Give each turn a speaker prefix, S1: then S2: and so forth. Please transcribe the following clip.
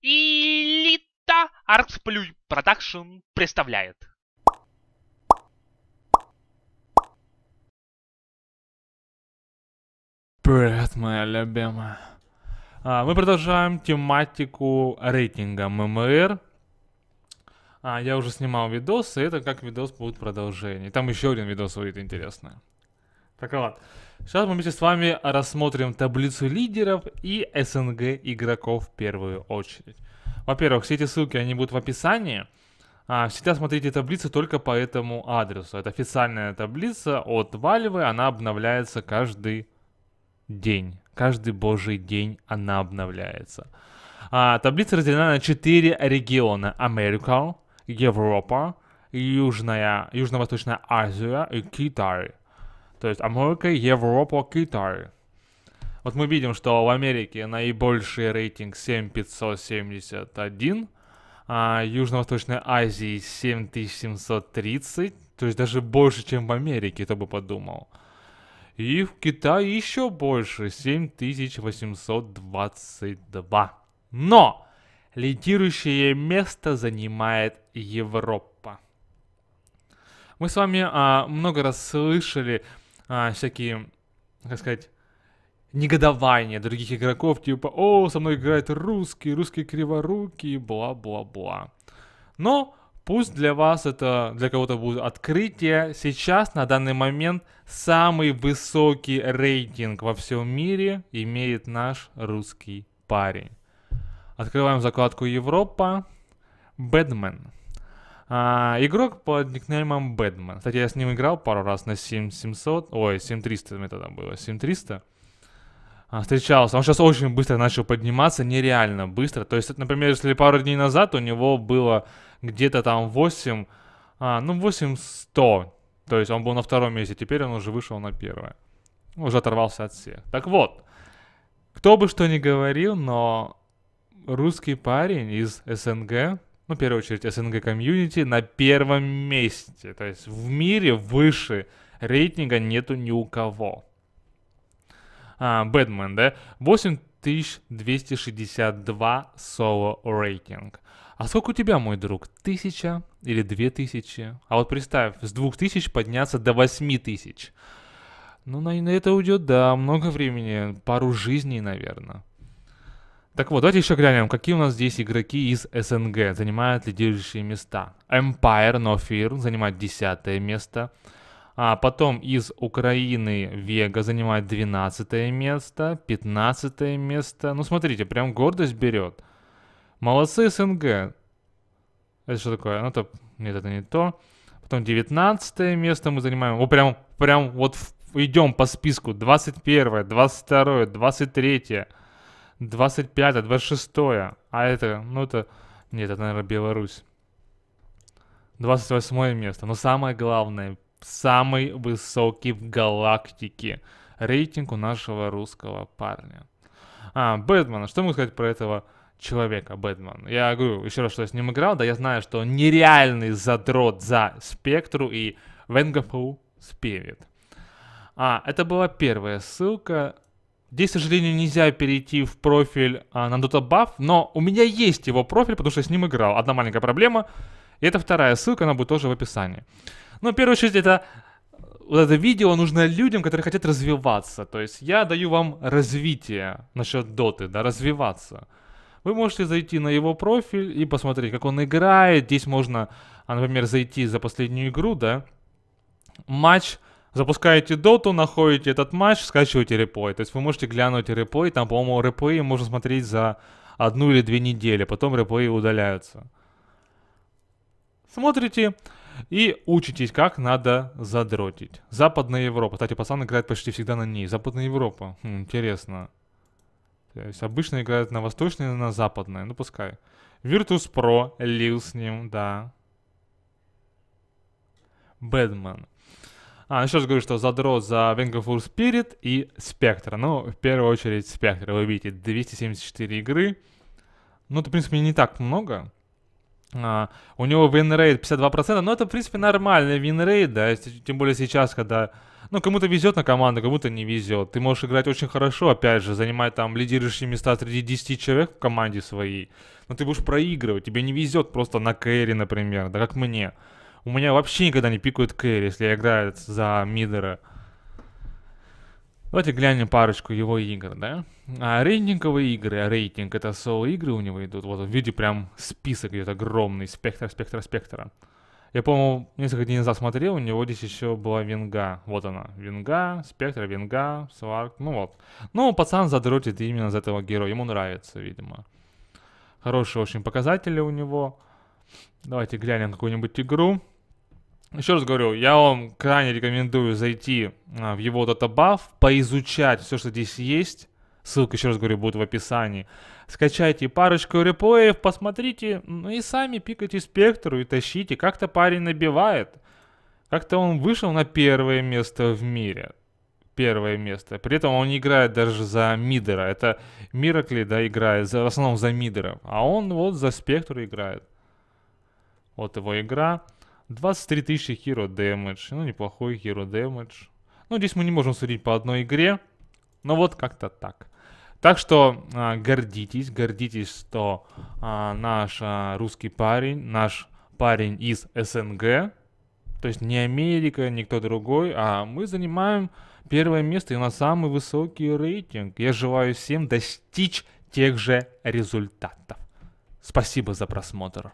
S1: Элита Артсплюй Продакшн представляет. Привет, моя любимая. А, мы продолжаем тематику рейтинга ММР. А, я уже снимал видос, и это как видос будет продолжение. Там еще один видос будет интересный. Так вот, сейчас мы вместе с вами рассмотрим таблицу лидеров и СНГ игроков в первую очередь. Во-первых, все эти ссылки, они будут в описании. А, всегда смотрите таблицы только по этому адресу. Это официальная таблица от Valve, она обновляется каждый день. Каждый божий день она обновляется. А, таблица разделена на 4 региона. Америка, Европа, Южная, Южно-Восточная Азия и Китай. То есть Америка, Европа, Китай. Вот мы видим, что в Америке наибольший рейтинг 7571, а Южно-Восточной Азии 7730, то есть даже больше, чем в Америке, кто бы подумал. И в Китае еще больше, 7822. Но лидирующее место занимает Европа. Мы с вами а, много раз слышали а, всякие, как сказать, негодования других игроков, типа, о, со мной играет русский, русский криворукий, бла-бла-бла. Но пусть для вас это, для кого-то будет открытие, сейчас на данный момент самый высокий рейтинг во всем мире имеет наш русский парень. Открываем закладку Европа. Бэдмен. А, игрок под никнеймом Бэтмен. Кстати, я с ним играл пару раз на 7700, ой, 7300 мне тогда было, 7300. А, встречался. Он сейчас очень быстро начал подниматься, нереально быстро. То есть, например, если пару дней назад у него было где-то там 8, а, ну 8100. То есть он был на втором месте, теперь он уже вышел на первое. Уже оторвался от всех. Так вот, кто бы что ни говорил, но русский парень из СНГ ну, в первую очередь, СНГ комьюнити на первом месте. То есть в мире выше рейтинга нету ни у кого. А, Бэтмен, да? 8262 соло рейтинг. А сколько у тебя, мой друг? Тысяча или две тысячи? А вот представь, с двух тысяч подняться до восьми тысяч. Ну, на, на это уйдет, да, много времени, пару жизней, наверное. Так вот, давайте еще глянем, какие у нас здесь игроки из СНГ. Занимают лидирующие места. Empire, No Fear занимает 10 место. А потом из Украины Вега занимает 12 место, 15 место. Ну смотрите, прям гордость берет. Молодцы СНГ. Это что такое? Ну это... Нет, это не то. Потом 19 место мы занимаем. О, прям, прям вот в... идем по списку. 21, 22, 23. 25, 26, а это, ну это, нет, это, наверное, Беларусь. 28 место, но самое главное, самый высокий в галактике рейтинг у нашего русского парня. А, Бэтмена, что могу сказать про этого человека, Бэтмен. Я говорю еще раз, что я с ним играл, да я знаю, что он нереальный задрот за спектру и Венгофу Спирит. А, это была первая ссылка Здесь, к сожалению, нельзя перейти в профиль а, на Dota Buff, но у меня есть его профиль, потому что я с ним играл. Одна маленькая проблема, и это вторая ссылка, она будет тоже в описании. Ну, в первую очередь, это э, вот это видео нужно людям, которые хотят развиваться. То есть я даю вам развитие насчет доты, да, развиваться. Вы можете зайти на его профиль и посмотреть, как он играет. Здесь можно, а, например, зайти за последнюю игру, да, матч запускаете доту, находите этот матч, скачиваете реплей. То есть вы можете глянуть реплей, там, по-моему, репои можно смотреть за одну или две недели, потом репои удаляются. Смотрите и учитесь, как надо задротить. Западная Европа. Кстати, пацан играет почти всегда на ней. Западная Европа. Хм, интересно. То есть обычно играют на восточной, на западной. Ну, пускай. Virtus Pro, лил с ним, да. Бэтмен. А, ну, еще раз говорю, что задро за Венгерфур Спирит и Спектра. Ну, в первую очередь Спектра. Вы видите, 274 игры. Ну, это, в принципе, не так много. А, у него Винрейд 52%, но это, в принципе, нормальный Винрейд, да, тем более сейчас, когда... Ну, кому-то везет на команду, кому-то не везет. Ты можешь играть очень хорошо, опять же, занимать там лидирующие места среди 10 человек в команде своей. Но ты будешь проигрывать, тебе не везет просто на кэри, например, да как мне. У меня вообще никогда не пикают кэрри, если я играю за мидера. Давайте глянем парочку его игр, да? А, рейтинговые игры, а рейтинг это соло-игры у него идут. Вот в виде прям список идет огромный, спектр, спектр, спектра. Я, по-моему, несколько дней назад смотрел, у него здесь еще была Венга. Вот она. Венга, Спектр, Венга, Сварк, ну вот. Ну, пацан задротит именно за этого героя, ему нравится, видимо. Хорошие очень показатели у него. Давайте глянем какую-нибудь игру. Еще раз говорю, я вам крайне рекомендую зайти а, в его датабаф, поизучать все, что здесь есть. Ссылка, еще раз говорю, будет в описании. Скачайте парочку репоев, посмотрите, ну и сами пикайте спектру и тащите. Как-то парень набивает. Как-то он вышел на первое место в мире. Первое место. При этом он не играет даже за мидера. Это Миракли, да, играет за, в основном за мидера. А он вот за спектру играет. Вот его игра. 23 тысячи hero damage. Ну, неплохой hero damage. Ну, здесь мы не можем судить по одной игре. Но ну, вот как-то так. Так что а, гордитесь, гордитесь, что а, наш а, русский парень, наш парень из СНГ, то есть не Америка, никто другой, а мы занимаем первое место и у нас самый высокий рейтинг. Я желаю всем достичь тех же результатов. Спасибо за просмотр.